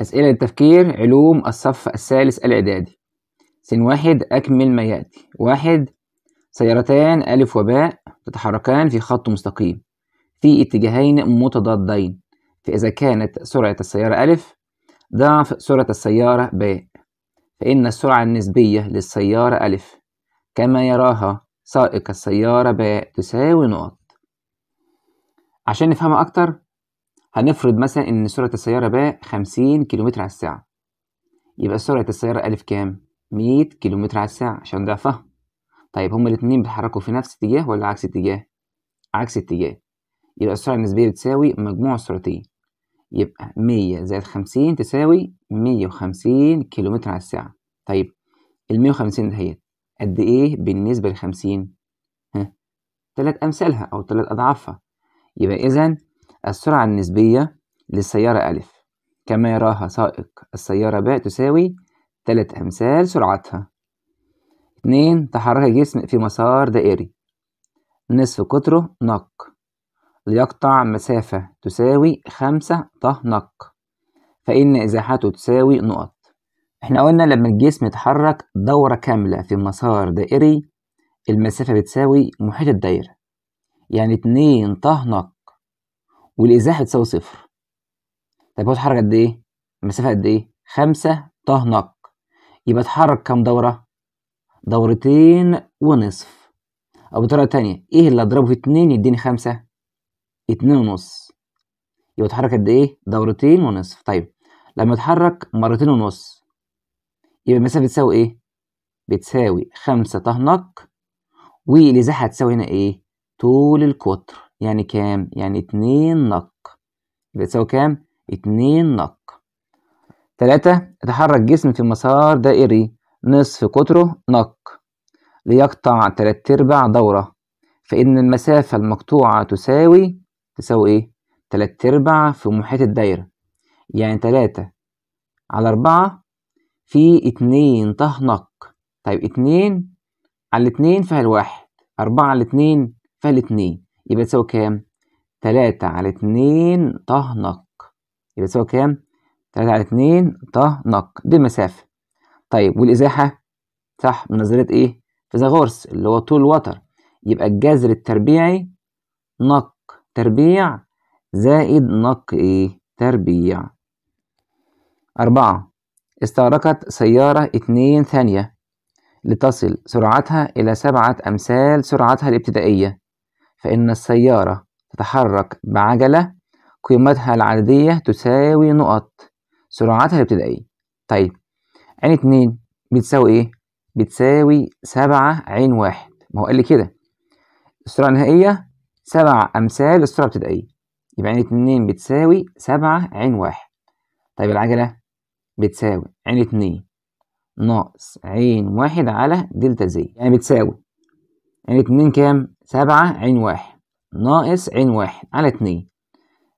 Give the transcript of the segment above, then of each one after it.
أسئلة للتفكير علوم الصف الثالث الإعدادي سن واحد أكمل ما يأتي واحد سيارتان ألف وباء تتحركان في خط مستقيم في اتجاهين متضادين فإذا كانت سرعة السيارة ألف ضعف سرعة السيارة باء فإن السرعة النسبية للسيارة ألف كما يراها سائق السيارة باء تساوي نقط عشان نفهمها أكتر هنفرض مثلا إن سرعة السيارة باء خمسين كيلومتر على الساعة يبقى سرعة السيارة ألف كام؟ مية كيلومتر على الساعة عشان ضعفها طيب هما الاتنين بيتحركوا في نفس اتجاه ولا عكس اتجاه؟ عكس اتجاه يبقى السرعة النسبية بتساوي مجموع السرعتين يبقى مية زائد خمسين تساوي مية وخمسين كيلومتر على الساعة طيب المية وخمسين دهيت قد إيه بالنسبة لخمسين؟ ها تلات أمثالها أو تلات أضعافها يبقى إذا السرعة النسبية للسيارة أ كما يراها سائق السيارة ب تساوي تلات أمثال سرعتها اتنين تحرك الجسم في مسار دائري نصف قطره نق ليقطع مسافة تساوي خمسة طه نق فإن إزاحته تساوي نقط احنا قلنا لما الجسم يتحرك دورة كاملة في مسار دائري المسافة بتساوي محيط الدايرة يعني اتنين طه نق والازاحه بتساوي صفر طب هو اتحرك قد ايه المسافه قد ايه خمسه طه نق يبقى اتحرك كام دوره دورتين ونصف او بطريقه تانية ايه اللي اضربه في اتنين يديني خمسه اتنين ونص يبقى اتحرك قد ايه دورتين ونصف طيب لما اتحرك مرتين ونص يبقى المسافه بتساوي ايه بتساوي خمسه طه نق والازاحه هتساوي هنا ايه طول القطر يعني كام؟ يعني اتنين نق يبقى تساوي كام؟ اتنين نق تلاتة يتحرك جسم في مسار دائري نصف قطره نق ليقطع تلات أرباع دورة فإن المسافة المقطوعة تساوي تساوي إيه؟ تلات أرباع في محيط الدايرة يعني تلاتة على أربعة في اتنين طه نق طيب اتنين على اتنين فيها الواحد أربعة على اتنين فيها الاتنين يبقى تساوي كام؟ تلاتة على اتنين نق يبقى تساوي كام؟ تلاتة على اتنين نق دي المسافة طيب والإزاحة صح من نظرية إيه؟ فيثاغورس اللي هو طول الوتر يبقى الجذر التربيعي نق تربيع زائد نق إيه؟ تربيع أربعة استغرقت سيارة اتنين ثانية لتصل سرعتها إلى سبعة أمثال سرعتها الابتدائية فإن السيارة تتحرك بعجلة قيمتها العددية تساوي نقط سرعتها الابتدائية طيب عين اتنين بتساوي ايه؟ بتساوي سبعة عين واحد ما هو قال لي كده السرعة النهائية سبع أمثال السرعة الابتدائية يبقى عين اتنين بتساوي سبعة عين واحد طيب العجلة بتساوي عين اتنين ناقص عين واحد على دلتا زي يعني بتساوي اتنين كام سبعة عين واحد ناقص عين واحد على اتنين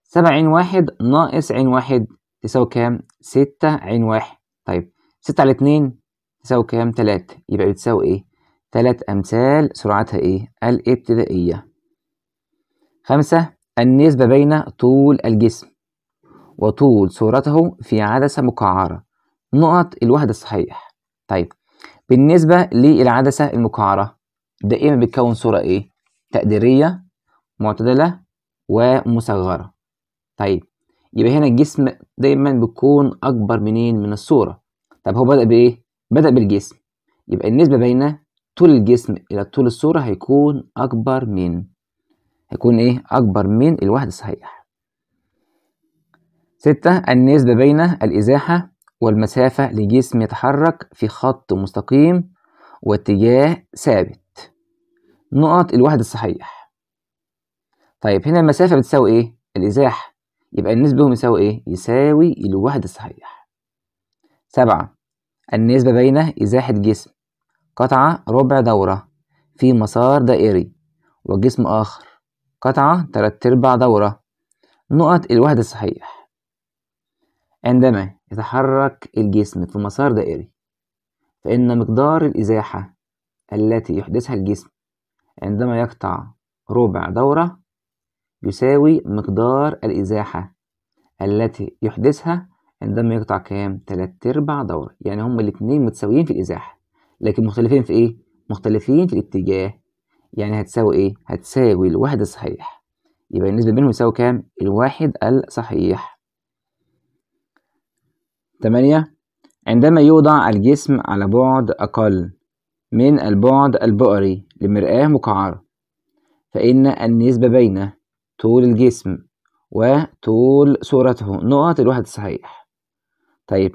سبعة عين واحد ناقص عين واحد تساوي كام ستة عين واحد طيب ستة على اتنين تساوي كام تلاتة يبقى بتساوي ايه تلات أمثال سرعتها ايه الابتدائية خمسة النسبة بين طول الجسم وطول صورته في عدسة مقعرة نقط الوحدة الصحيح طيب بالنسبة للعدسة المقعرة دائما بتكون صورة إيه؟ تقديرية معتدلة ومصغرة طيب يبقى هنا الجسم دايما بيكون أكبر منين من الصورة طب هو بدأ بإيه؟ بدأ بالجسم يبقى النسبة بين طول الجسم إلى طول الصورة هيكون أكبر من هيكون إيه؟ أكبر من الواحد صحيح ستة النسبة بين الإزاحة والمسافة لجسم يتحرك في خط مستقيم واتجاه ثابت نقط الواحد الصحيح طيب هنا المسافة بتساوي إيه؟ الإزاح يبقى النسبة بينهم يساوي إيه؟ يساوي الواحد الصحيح سبعة النسبة بين إزاحة جسم قطعة ربع دورة في مسار دائري وجسم آخر قطعة تلات أرباع دورة نقط الواحد الصحيح عندما يتحرك الجسم في مسار دائري فإن مقدار الإزاحة التي يحدثها الجسم عندما يقطع ربع دورة يساوي مقدار الإزاحة التي يحدثها عندما يقطع كام؟ تلات أرباع دورة يعني هما الاتنين متساويين في الإزاحة لكن مختلفين في إيه؟ مختلفين في الاتجاه يعني هتساوي إيه؟ هتساوي الواحد الصحيح يبقى النسبة بينهم يساوي كام؟ الواحد الصحيح تمانية عندما يوضع الجسم على بعد أقل من البعد البؤري لمرآة مقعرة فإن النسبة بين طول الجسم وطول صورته نقط الواحد الصحيح طيب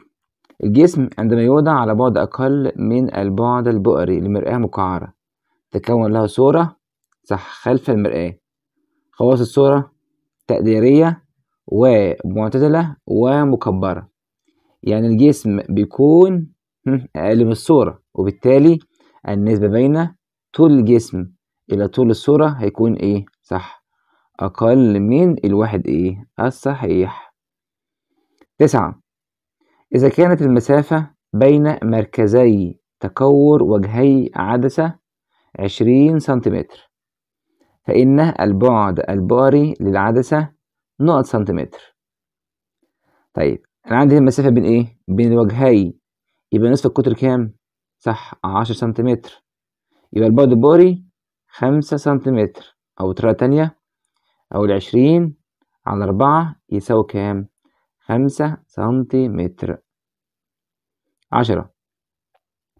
الجسم عندما يوضع على بعد أقل من البعد البؤري لمرآة مقعرة تكون له صورة صح خلف المرآة خواص الصورة تقديرية ومعتدلة ومكبرة يعني الجسم بيكون أقل من الصورة وبالتالي النسبة بين طول الجسم إلى طول الصورة هيكون إيه صح أقل من الواحد إيه الصحيح تسعة إذا كانت المسافة بين مركزي تكور وجهي عدسة عشرين سنتيمتر فإن البعد الباري للعدسة نقط سنتيمتر طيب أنا عندي المسافة بين إيه؟ بين الوجهي يبقى نصف القطر كام؟ صح عشر سنتيمتر يبقى البعد البؤري خمسة سنتيمتر أو ترى تانية أو العشرين على أربعة يساوي كام؟ خمسة سنتيمتر عشرة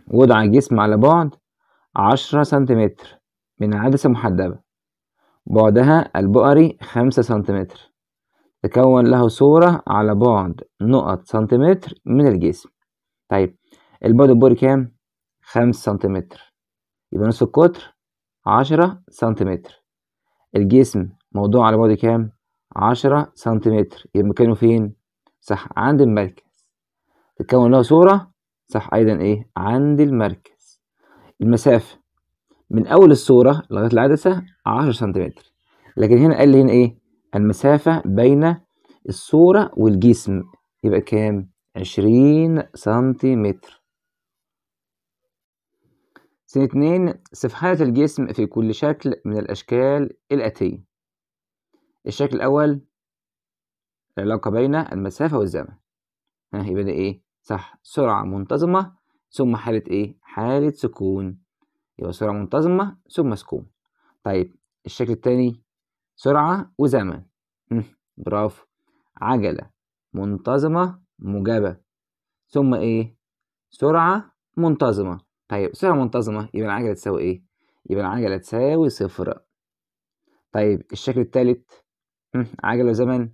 وضع الجسم على بعد عشرة سنتيمتر من عدسة محدبة بعدها البؤري خمسة سنتيمتر تكون له صورة على بعد نقط سنتيمتر من الجسم طيب البعد البؤري كام؟ خمسة سنتيمتر يبقى نص القطر عشرة سنتيمتر الجسم موضوع على بعد كام؟ عشرة سنتيمتر يبقى مكانه فين؟ صح عند المركز تتكون له صورة صح أيضا إيه؟ عند المركز المسافة من أول الصورة لغاية العدسة عشرة سنتيمتر لكن هنا قال لي هنا إيه؟ المسافة بين الصورة والجسم يبقى كام؟ عشرين سنتيمتر سن اتنين صفحات الجسم في كل شكل من الأشكال الآتية الشكل الأول العلاقة بين المسافة والزمن ها يبقى ده إيه؟ صح سرعة منتظمة ثم حالة إيه؟ حالة سكون يبقى سرعة منتظمة ثم سكون طيب الشكل التاني سرعة وزمن برافو عجلة منتظمة موجبة ثم إيه؟ سرعة منتظمة طيب سرعة منتظمة يبقى العجلة تساوي إيه؟ يبقى العجلة تساوي صفر طيب الشكل التالت عجلة زمن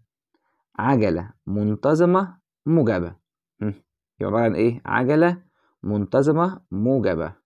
عجلة منتظمة موجبة يبقى عبارة عن إيه؟ عجلة منتظمة موجبة